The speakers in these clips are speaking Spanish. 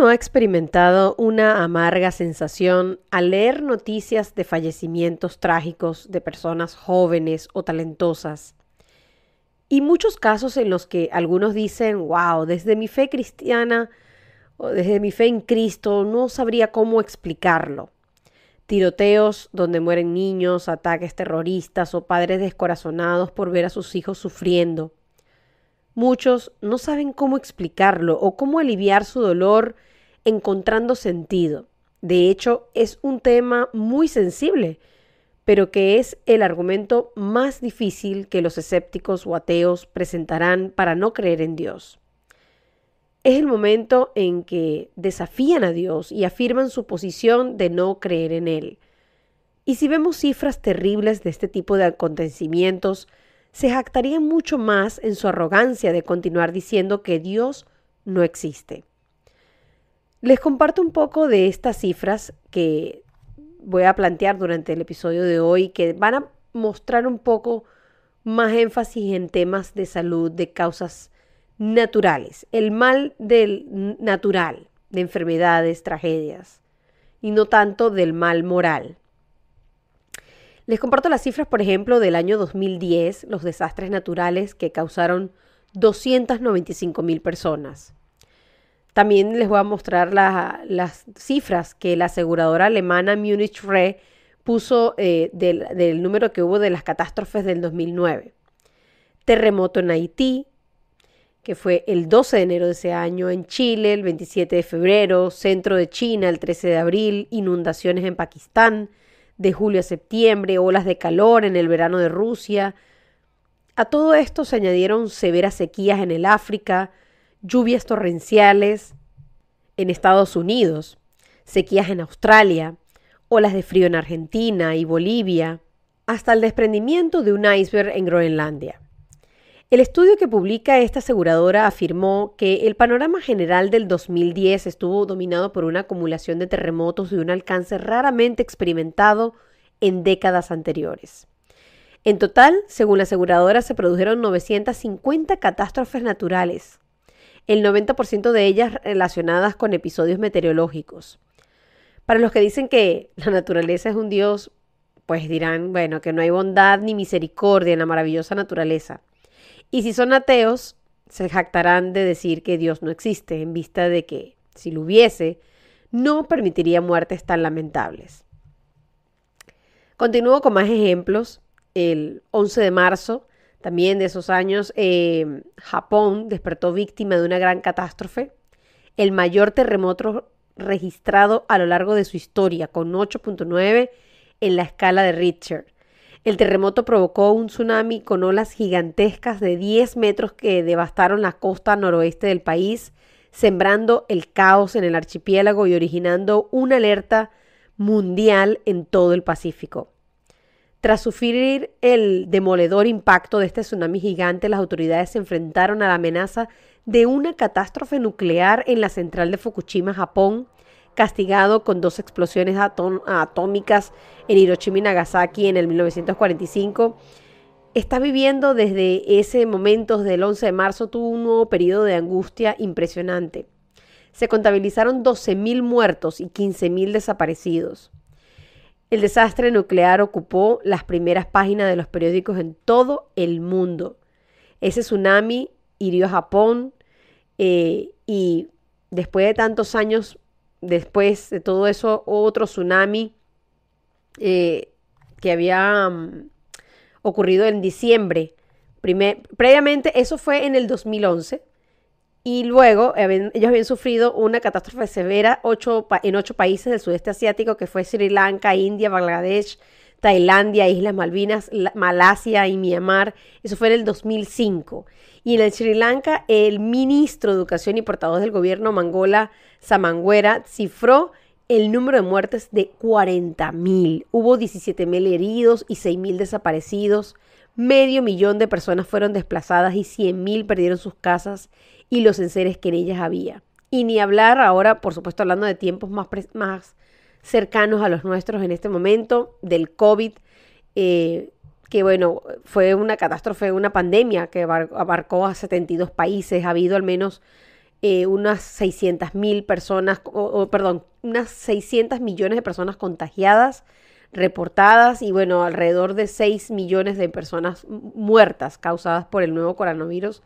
no ha experimentado una amarga sensación al leer noticias de fallecimientos trágicos de personas jóvenes o talentosas? Y muchos casos en los que algunos dicen, wow, desde mi fe cristiana o desde mi fe en Cristo no sabría cómo explicarlo. Tiroteos donde mueren niños, ataques terroristas o padres descorazonados por ver a sus hijos sufriendo. Muchos no saben cómo explicarlo o cómo aliviar su dolor encontrando sentido. De hecho, es un tema muy sensible, pero que es el argumento más difícil que los escépticos o ateos presentarán para no creer en Dios. Es el momento en que desafían a Dios y afirman su posición de no creer en Él. Y si vemos cifras terribles de este tipo de acontecimientos, se jactarían mucho más en su arrogancia de continuar diciendo que Dios no existe. Les comparto un poco de estas cifras que voy a plantear durante el episodio de hoy, que van a mostrar un poco más énfasis en temas de salud, de causas naturales, el mal del natural, de enfermedades, tragedias, y no tanto del mal moral. Les comparto las cifras, por ejemplo, del año 2010, los desastres naturales que causaron 295 mil personas. También les voy a mostrar las cifras que la aseguradora alemana Munich Re puso eh, del, del número que hubo de las catástrofes del 2009. Terremoto en Haití, que fue el 12 de enero de ese año, en Chile el 27 de febrero, centro de China el 13 de abril, inundaciones en Pakistán de julio a septiembre, olas de calor en el verano de Rusia. A todo esto se añadieron severas sequías en el África, lluvias torrenciales en Estados Unidos, sequías en Australia, olas de frío en Argentina y Bolivia, hasta el desprendimiento de un iceberg en Groenlandia. El estudio que publica esta aseguradora afirmó que el panorama general del 2010 estuvo dominado por una acumulación de terremotos de un alcance raramente experimentado en décadas anteriores. En total, según la aseguradora, se produjeron 950 catástrofes naturales, el 90% de ellas relacionadas con episodios meteorológicos. Para los que dicen que la naturaleza es un Dios, pues dirán, bueno, que no hay bondad ni misericordia en la maravillosa naturaleza. Y si son ateos, se jactarán de decir que Dios no existe en vista de que, si lo hubiese, no permitiría muertes tan lamentables. Continúo con más ejemplos. El 11 de marzo también de esos años, eh, Japón despertó víctima de una gran catástrofe, el mayor terremoto registrado a lo largo de su historia, con 8.9 en la escala de Richter. El terremoto provocó un tsunami con olas gigantescas de 10 metros que devastaron la costa noroeste del país, sembrando el caos en el archipiélago y originando una alerta mundial en todo el Pacífico. Tras sufrir el demoledor impacto de este tsunami gigante, las autoridades se enfrentaron a la amenaza de una catástrofe nuclear en la central de Fukushima, Japón, castigado con dos explosiones atómicas en Hiroshima y Nagasaki en el 1945. Está viviendo desde ese momento, desde el 11 de marzo, tuvo un nuevo periodo de angustia impresionante. Se contabilizaron 12.000 muertos y 15.000 desaparecidos. El desastre nuclear ocupó las primeras páginas de los periódicos en todo el mundo. Ese tsunami hirió a Japón eh, y después de tantos años, después de todo eso, otro tsunami eh, que había mm, ocurrido en diciembre. previamente, eso fue en el 2011. Y luego eh, ellos habían sufrido una catástrofe severa en ocho países del sudeste asiático, que fue Sri Lanka, India, Bangladesh, Tailandia, Islas Malvinas, Malasia y Myanmar. Eso fue en el 2005. Y en el Sri Lanka, el ministro de Educación y portavoz del gobierno Mangola Samangüera, cifró el número de muertes de 40.000. Hubo 17.000 heridos y 6.000 desaparecidos. Medio millón de personas fueron desplazadas y 100.000 perdieron sus casas y los enseres que en ellas había. Y ni hablar ahora, por supuesto, hablando de tiempos más, más cercanos a los nuestros en este momento, del COVID, eh, que bueno, fue una catástrofe, una pandemia que abarcó a 72 países, ha habido al menos eh, unas 600 mil personas, perdón, unas 600 millones de personas contagiadas, reportadas y bueno, alrededor de 6 millones de personas muertas causadas por el nuevo coronavirus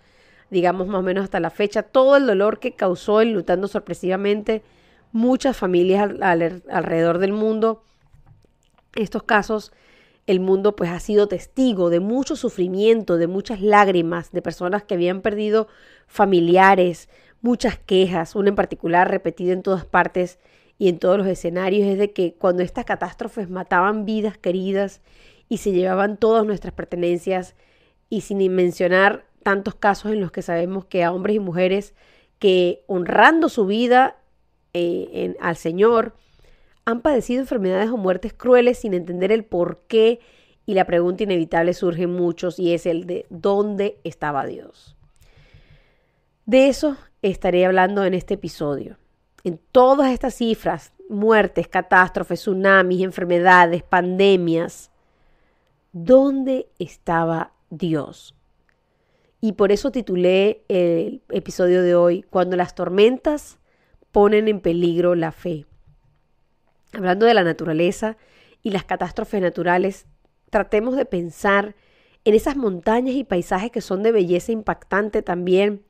digamos más o menos hasta la fecha, todo el dolor que causó enlutando sorpresivamente muchas familias alrededor del mundo. Estos casos, el mundo pues ha sido testigo de mucho sufrimiento, de muchas lágrimas, de personas que habían perdido familiares, muchas quejas, una en particular repetida en todas partes y en todos los escenarios, es de que cuando estas catástrofes mataban vidas queridas y se llevaban todas nuestras pertenencias, y sin mencionar tantos casos en los que sabemos que a hombres y mujeres que honrando su vida eh, en, al Señor han padecido enfermedades o muertes crueles sin entender el por qué y la pregunta inevitable surge en muchos y es el de ¿dónde estaba Dios? De eso estaré hablando en este episodio. En todas estas cifras, muertes, catástrofes, tsunamis, enfermedades, pandemias, ¿dónde estaba Dios? Y por eso titulé el episodio de hoy, Cuando las tormentas ponen en peligro la fe. Hablando de la naturaleza y las catástrofes naturales, tratemos de pensar en esas montañas y paisajes que son de belleza impactante también.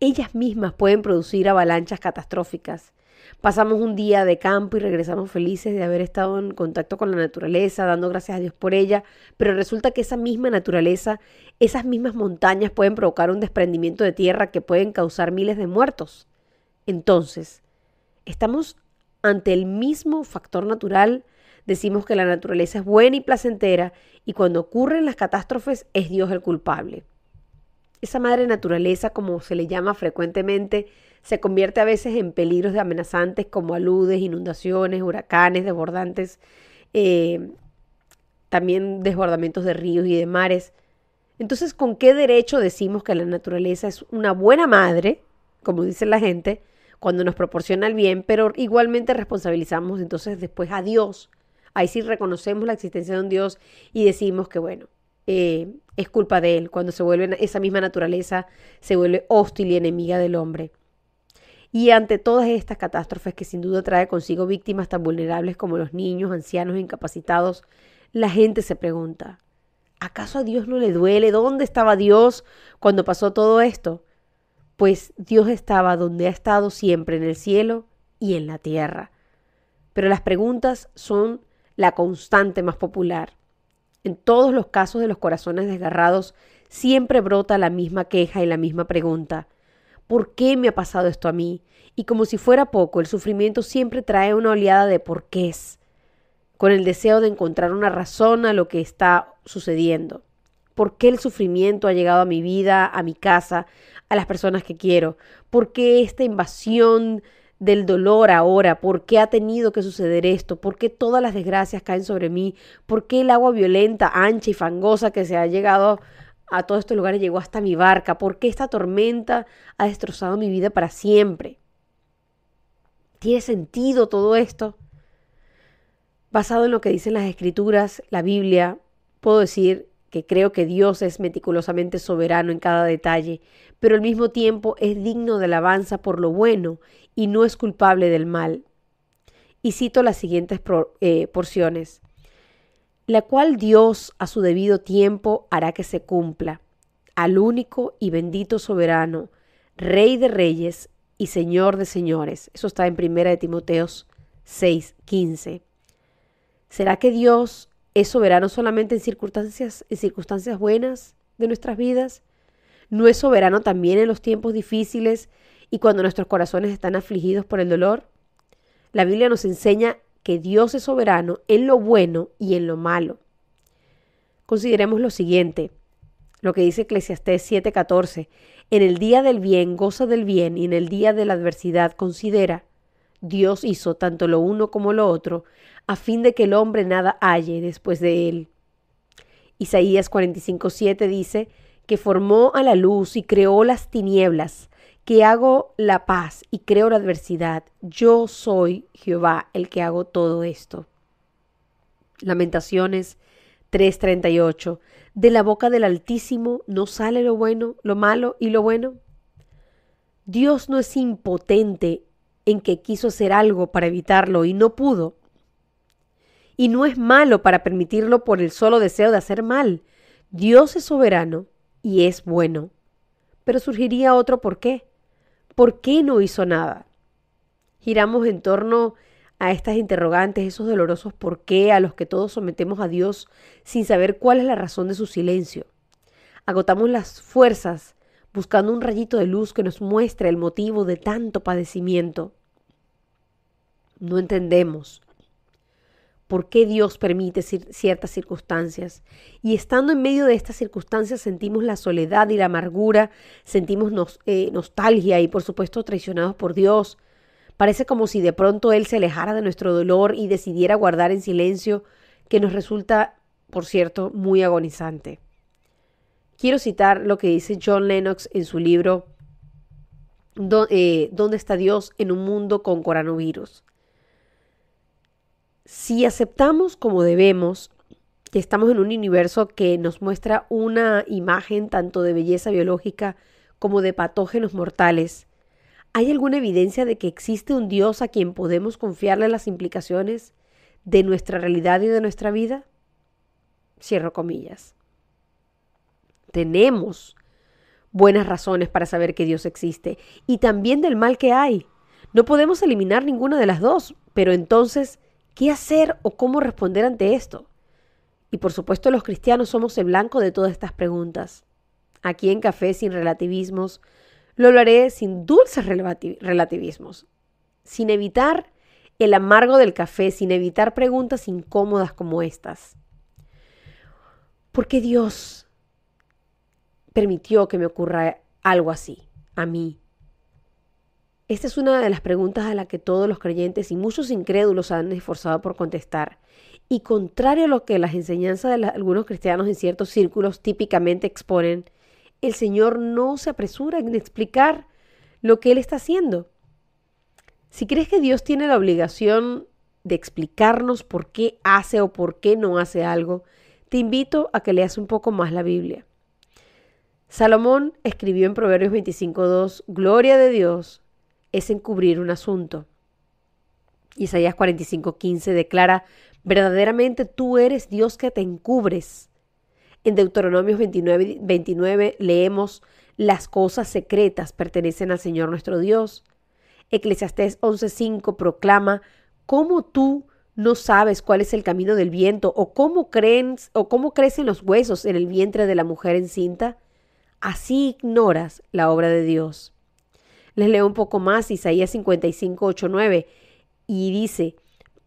Ellas mismas pueden producir avalanchas catastróficas. Pasamos un día de campo y regresamos felices de haber estado en contacto con la naturaleza, dando gracias a Dios por ella, pero resulta que esa misma naturaleza, esas mismas montañas pueden provocar un desprendimiento de tierra que pueden causar miles de muertos. Entonces, estamos ante el mismo factor natural, decimos que la naturaleza es buena y placentera y cuando ocurren las catástrofes es Dios el culpable. Esa madre naturaleza, como se le llama frecuentemente, se convierte a veces en peligros de amenazantes como aludes, inundaciones, huracanes, desbordantes, eh, también desbordamientos de ríos y de mares. Entonces, ¿con qué derecho decimos que la naturaleza es una buena madre, como dice la gente, cuando nos proporciona el bien, pero igualmente responsabilizamos entonces después a Dios? Ahí sí reconocemos la existencia de un Dios y decimos que, bueno, eh, es culpa de Él cuando se vuelve esa misma naturaleza, se vuelve hostil y enemiga del hombre. Y ante todas estas catástrofes que sin duda trae consigo víctimas tan vulnerables como los niños, ancianos, incapacitados, la gente se pregunta, ¿acaso a Dios no le duele? ¿Dónde estaba Dios cuando pasó todo esto? Pues Dios estaba donde ha estado siempre, en el cielo y en la tierra. Pero las preguntas son la constante más popular. En todos los casos de los corazones desgarrados siempre brota la misma queja y la misma pregunta. ¿por qué me ha pasado esto a mí? Y como si fuera poco, el sufrimiento siempre trae una oleada de porqués, con el deseo de encontrar una razón a lo que está sucediendo. ¿Por qué el sufrimiento ha llegado a mi vida, a mi casa, a las personas que quiero? ¿Por qué esta invasión del dolor ahora? ¿Por qué ha tenido que suceder esto? ¿Por qué todas las desgracias caen sobre mí? ¿Por qué el agua violenta, ancha y fangosa que se ha llegado a todos estos lugares llegó hasta mi barca? porque esta tormenta ha destrozado mi vida para siempre? ¿Tiene sentido todo esto? Basado en lo que dicen las escrituras, la Biblia, puedo decir que creo que Dios es meticulosamente soberano en cada detalle, pero al mismo tiempo es digno de alabanza por lo bueno y no es culpable del mal. Y cito las siguientes eh, porciones la cual Dios a su debido tiempo hará que se cumpla, al único y bendito soberano, Rey de Reyes y Señor de Señores. Eso está en 1 Timoteos 6, 15. ¿Será que Dios es soberano solamente en circunstancias, en circunstancias buenas de nuestras vidas? ¿No es soberano también en los tiempos difíciles y cuando nuestros corazones están afligidos por el dolor? La Biblia nos enseña que Dios es soberano en lo bueno y en lo malo. Consideremos lo siguiente, lo que dice Eclesiastés 7:14, en el día del bien goza del bien y en el día de la adversidad considera, Dios hizo tanto lo uno como lo otro, a fin de que el hombre nada halle después de él. Isaías 45:7 dice, que formó a la luz y creó las tinieblas, que hago la paz y creo la adversidad. Yo soy Jehová el que hago todo esto. Lamentaciones 3:38. De la boca del Altísimo no sale lo bueno, lo malo y lo bueno. Dios no es impotente en que quiso hacer algo para evitarlo y no pudo. Y no es malo para permitirlo por el solo deseo de hacer mal. Dios es soberano y es bueno. Pero surgiría otro por qué. ¿Por qué no hizo nada? Giramos en torno a estas interrogantes, esos dolorosos por qué a los que todos sometemos a Dios sin saber cuál es la razón de su silencio. Agotamos las fuerzas buscando un rayito de luz que nos muestre el motivo de tanto padecimiento. No entendemos, por qué Dios permite ciertas circunstancias. Y estando en medio de estas circunstancias sentimos la soledad y la amargura, sentimos eh, nostalgia y por supuesto traicionados por Dios. Parece como si de pronto Él se alejara de nuestro dolor y decidiera guardar en silencio, que nos resulta, por cierto, muy agonizante. Quiero citar lo que dice John Lennox en su libro eh, ¿Dónde está Dios en un mundo con coronavirus? si aceptamos como debemos que estamos en un universo que nos muestra una imagen tanto de belleza biológica como de patógenos mortales, ¿hay alguna evidencia de que existe un Dios a quien podemos confiarle las implicaciones de nuestra realidad y de nuestra vida? Cierro comillas. Tenemos buenas razones para saber que Dios existe y también del mal que hay. No podemos eliminar ninguna de las dos, pero entonces, ¿Qué hacer o cómo responder ante esto? Y por supuesto los cristianos somos el blanco de todas estas preguntas. Aquí en Café sin relativismos lo haré sin dulces relativismos, sin evitar el amargo del café, sin evitar preguntas incómodas como estas. ¿Por qué Dios permitió que me ocurra algo así a mí? Esta es una de las preguntas a la que todos los creyentes y muchos incrédulos han esforzado por contestar. Y contrario a lo que las enseñanzas de algunos cristianos en ciertos círculos típicamente exponen, el Señor no se apresura en explicar lo que Él está haciendo. Si crees que Dios tiene la obligación de explicarnos por qué hace o por qué no hace algo, te invito a que leas un poco más la Biblia. Salomón escribió en Proverbios 25.2, Gloria de Dios es encubrir un asunto. Isaías 45:15 declara, verdaderamente tú eres Dios que te encubres. En Deuteronomios 29, 29 leemos, las cosas secretas pertenecen al Señor nuestro Dios. Eclesiastés 11:5 proclama, ¿cómo tú no sabes cuál es el camino del viento o cómo, creen, o cómo crecen los huesos en el vientre de la mujer encinta? Así ignoras la obra de Dios. Les leo un poco más, Isaías 55, 8, 9, y dice,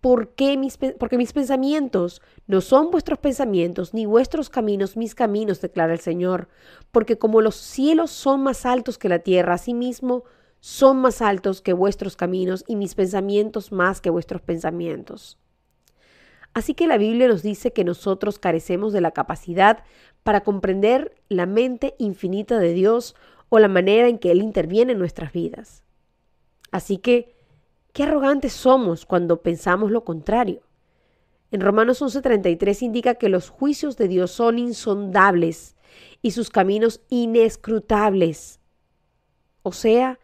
¿Por mis, porque mis pensamientos no son vuestros pensamientos, ni vuestros caminos mis caminos, declara el Señor. Porque como los cielos son más altos que la tierra, mismo son más altos que vuestros caminos y mis pensamientos más que vuestros pensamientos. Así que la Biblia nos dice que nosotros carecemos de la capacidad para comprender la mente infinita de Dios o la manera en que Él interviene en nuestras vidas. Así que, qué arrogantes somos cuando pensamos lo contrario. En Romanos 11:33 indica que los juicios de Dios son insondables y sus caminos inescrutables, o sea,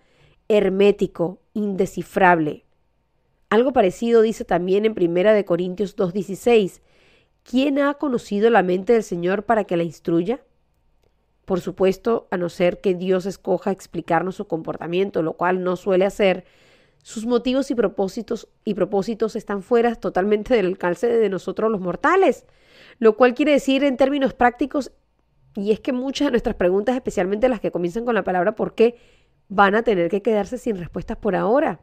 hermético, indescifrable. Algo parecido dice también en Primera de Corintios 2:16, ¿quién ha conocido la mente del Señor para que la instruya? Por supuesto, a no ser que Dios escoja explicarnos su comportamiento, lo cual no suele hacer, sus motivos y propósitos y propósitos están fuera totalmente del alcance de nosotros los mortales. Lo cual quiere decir en términos prácticos y es que muchas de nuestras preguntas, especialmente las que comienzan con la palabra por qué, van a tener que quedarse sin respuestas por ahora.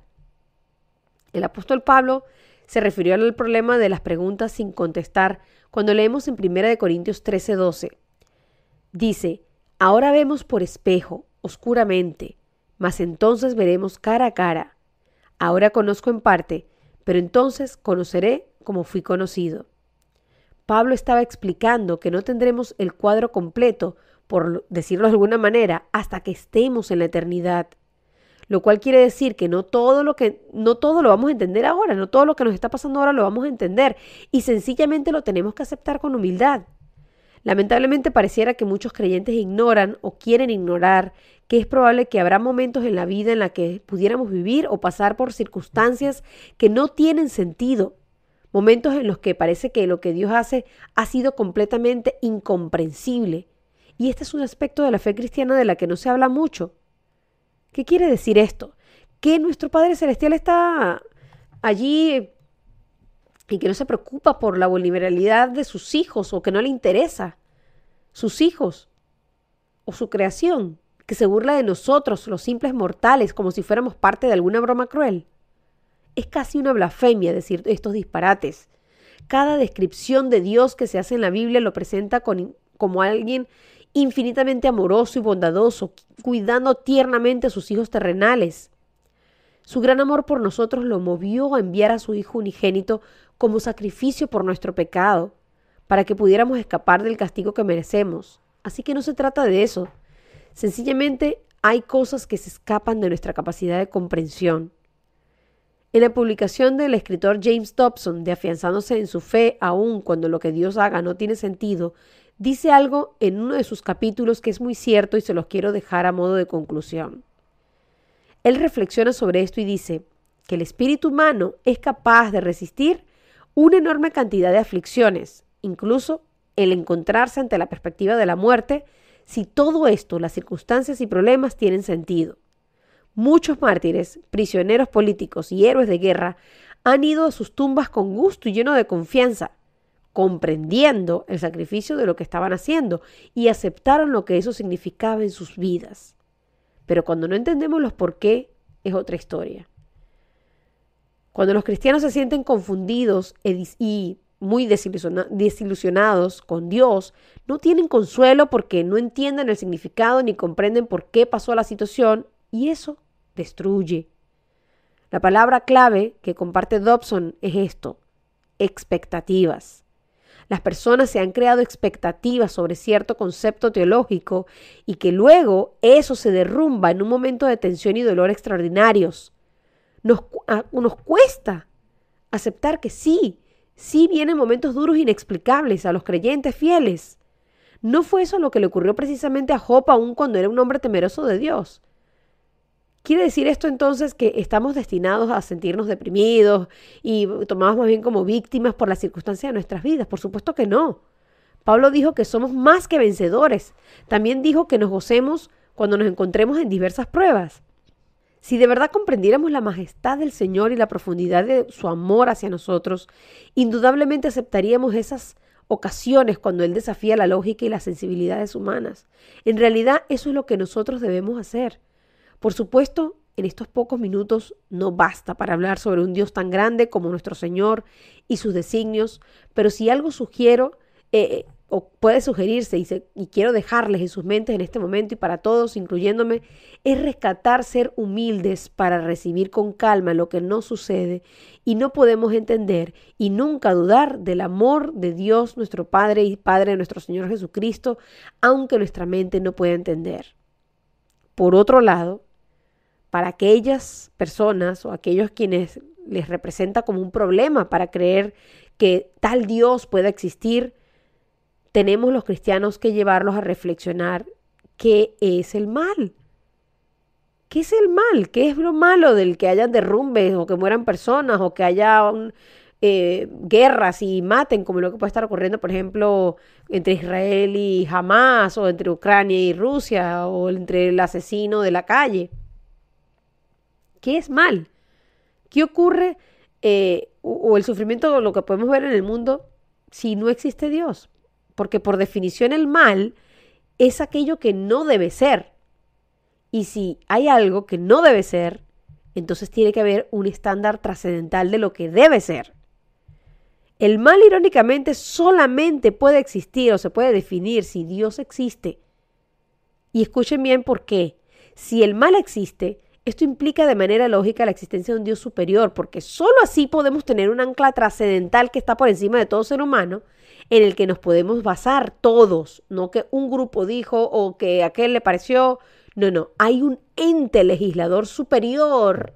El apóstol Pablo se refirió al problema de las preguntas sin contestar cuando leemos en 1 Corintios 13:12. Dice, Ahora vemos por espejo, oscuramente, mas entonces veremos cara a cara. Ahora conozco en parte, pero entonces conoceré como fui conocido. Pablo estaba explicando que no tendremos el cuadro completo, por decirlo de alguna manera, hasta que estemos en la eternidad. Lo cual quiere decir que no todo lo que no todo lo vamos a entender ahora, no todo lo que nos está pasando ahora lo vamos a entender y sencillamente lo tenemos que aceptar con humildad. Lamentablemente pareciera que muchos creyentes ignoran o quieren ignorar que es probable que habrá momentos en la vida en la que pudiéramos vivir o pasar por circunstancias que no tienen sentido, momentos en los que parece que lo que Dios hace ha sido completamente incomprensible. Y este es un aspecto de la fe cristiana de la que no se habla mucho. ¿Qué quiere decir esto? Que nuestro Padre Celestial está allí y que no se preocupa por la vulnerabilidad de sus hijos o que no le interesa sus hijos o su creación, que se burla de nosotros, los simples mortales, como si fuéramos parte de alguna broma cruel. Es casi una blasfemia decir estos disparates. Cada descripción de Dios que se hace en la Biblia lo presenta como alguien infinitamente amoroso y bondadoso, cuidando tiernamente a sus hijos terrenales. Su gran amor por nosotros lo movió a enviar a su Hijo unigénito como sacrificio por nuestro pecado, para que pudiéramos escapar del castigo que merecemos. Así que no se trata de eso. Sencillamente hay cosas que se escapan de nuestra capacidad de comprensión. En la publicación del escritor James Dobson de Afianzándose en su fe aún cuando lo que Dios haga no tiene sentido, dice algo en uno de sus capítulos que es muy cierto y se los quiero dejar a modo de conclusión. Él reflexiona sobre esto y dice que el espíritu humano es capaz de resistir una enorme cantidad de aflicciones, incluso el encontrarse ante la perspectiva de la muerte, si todo esto, las circunstancias y problemas tienen sentido. Muchos mártires, prisioneros políticos y héroes de guerra han ido a sus tumbas con gusto y lleno de confianza, comprendiendo el sacrificio de lo que estaban haciendo y aceptaron lo que eso significaba en sus vidas. Pero cuando no entendemos los por qué, es otra historia. Cuando los cristianos se sienten confundidos e y muy desilusionados con Dios, no tienen consuelo porque no entienden el significado ni comprenden por qué pasó la situación y eso destruye. La palabra clave que comparte Dobson es esto, expectativas. Las personas se han creado expectativas sobre cierto concepto teológico y que luego eso se derrumba en un momento de tensión y dolor extraordinarios. Ah, nos, cuesta aceptar que sí, sí vienen momentos duros inexplicables a los creyentes fieles. ¿No fue eso lo que le ocurrió precisamente a Job aún cuando era un hombre temeroso de Dios? ¿Quiere decir esto entonces que estamos destinados a sentirnos deprimidos y tomados más bien como víctimas por las circunstancias de nuestras vidas? Por supuesto que no. Pablo dijo que somos más que vencedores. También dijo que nos gocemos cuando nos encontremos en diversas pruebas. Si de verdad comprendiéramos la majestad del Señor y la profundidad de su amor hacia nosotros, indudablemente aceptaríamos esas ocasiones cuando Él desafía la lógica y las sensibilidades humanas. En realidad eso es lo que nosotros debemos hacer. Por supuesto, en estos pocos minutos no basta para hablar sobre un Dios tan grande como nuestro Señor y sus designios, pero si algo sugiero, eh, o puede sugerirse, y, quiero dejarles en sus mentes en este momento y para todos, incluyéndome, es rescatar ser humildes para recibir con calma lo que no sucede y no podemos entender y nunca dudar del amor de Dios nuestro Padre y Padre de nuestro Señor Jesucristo, aunque nuestra mente no pueda entender. Por otro lado, para aquellas personas o aquellos quienes les representa como un problema para creer que tal Dios pueda existir, tenemos los cristianos que llevarlos a reflexionar qué es el mal. ¿Qué es el mal? ¿Qué es lo malo del que hayan derrumbes o que mueran personas o que haya eh, guerras y maten, como lo que puede estar ocurriendo, por ejemplo, entre Israel y Hamas o entre Ucrania y Rusia o entre el asesino de la calle? ¿Qué es mal? ¿Qué ocurre eh, o, o el sufrimiento, lo que podemos ver en el mundo si no existe Dios? porque por definición el mal es aquello que no debe ser. Y si hay algo que no debe ser, entonces tiene que haber un estándar trascendental de lo que debe ser. El mal, irónicamente, solamente puede existir o se puede definir si Dios existe. Y escuchen bien por qué. Si el mal existe, esto implica de manera lógica la existencia de un Dios superior, porque sólo así podemos tener un ancla trascendental que está por encima de todo ser humano en el que nos podemos basar todos, no que un grupo dijo o que aquel le pareció. No, no, hay un ente legislador superior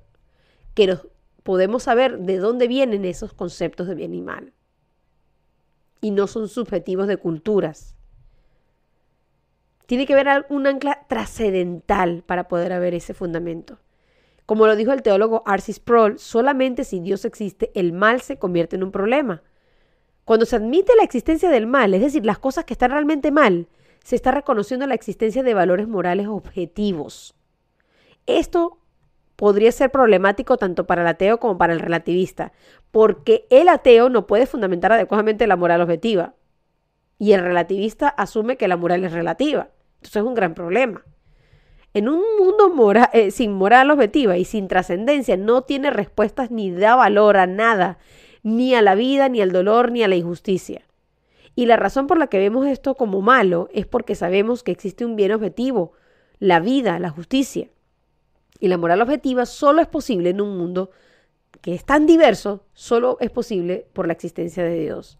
que podemos saber de dónde vienen esos conceptos de bien y mal. Y no son subjetivos de culturas. Tiene que haber un ancla trascendental para poder haber ese fundamento. Como lo dijo el teólogo Arcis Sproul, solamente si Dios existe, el mal se convierte en un problema. Cuando se admite la existencia del mal, es decir, las cosas que están realmente mal, se está reconociendo la existencia de valores morales objetivos. Esto podría ser problemático tanto para el ateo como para el relativista, porque el ateo no puede fundamentar adecuadamente la moral objetiva y el relativista asume que la moral es relativa. Entonces es un gran problema. En un mundo eh, sin moral objetiva y sin trascendencia no tiene respuestas ni da valor a nada ni a la vida, ni al dolor, ni a la injusticia. Y la razón por la que vemos esto como malo es porque sabemos que existe un bien objetivo, la vida, la justicia. Y la moral objetiva solo es posible en un mundo que es tan diverso, solo es posible por la existencia de Dios.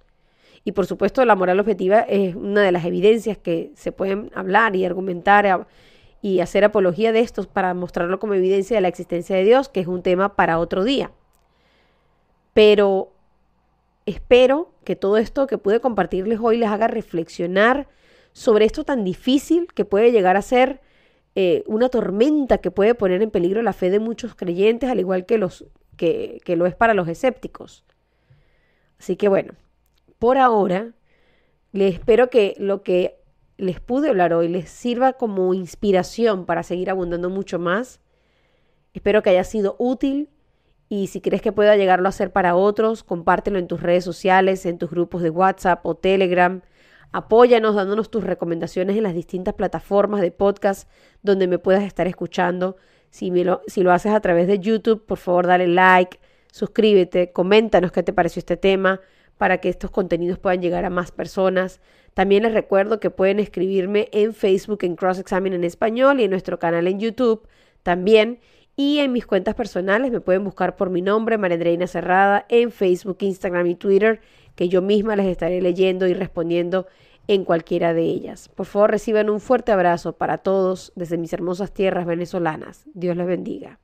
Y por supuesto la moral objetiva es una de las evidencias que se pueden hablar y argumentar y hacer apología de estos para mostrarlo como evidencia de la existencia de Dios, que es un tema para otro día. Pero espero que todo esto que pude compartirles hoy les haga reflexionar sobre esto tan difícil que puede llegar a ser eh, una tormenta que puede poner en peligro la fe de muchos creyentes, al igual que, los, que, que lo es para los escépticos. Así que bueno, por ahora, les espero que lo que les pude hablar hoy les sirva como inspiración para seguir abundando mucho más. Espero que haya sido útil y si crees que pueda llegarlo a hacer para otros, compártelo en tus redes sociales, en tus grupos de WhatsApp o Telegram. Apóyanos dándonos tus recomendaciones en las distintas plataformas de podcast donde me puedas estar escuchando. Si, lo, si lo haces a través de YouTube, por favor dale like, suscríbete, coméntanos qué te pareció este tema para que estos contenidos puedan llegar a más personas. También les recuerdo que pueden escribirme en Facebook en Cross Examen en español y en nuestro canal en YouTube también. Y en mis cuentas personales me pueden buscar por mi nombre, Marendreina Cerrada, en Facebook, Instagram y Twitter, que yo misma les estaré leyendo y respondiendo en cualquiera de ellas. Por favor, reciban un fuerte abrazo para todos desde mis hermosas tierras venezolanas. Dios les bendiga.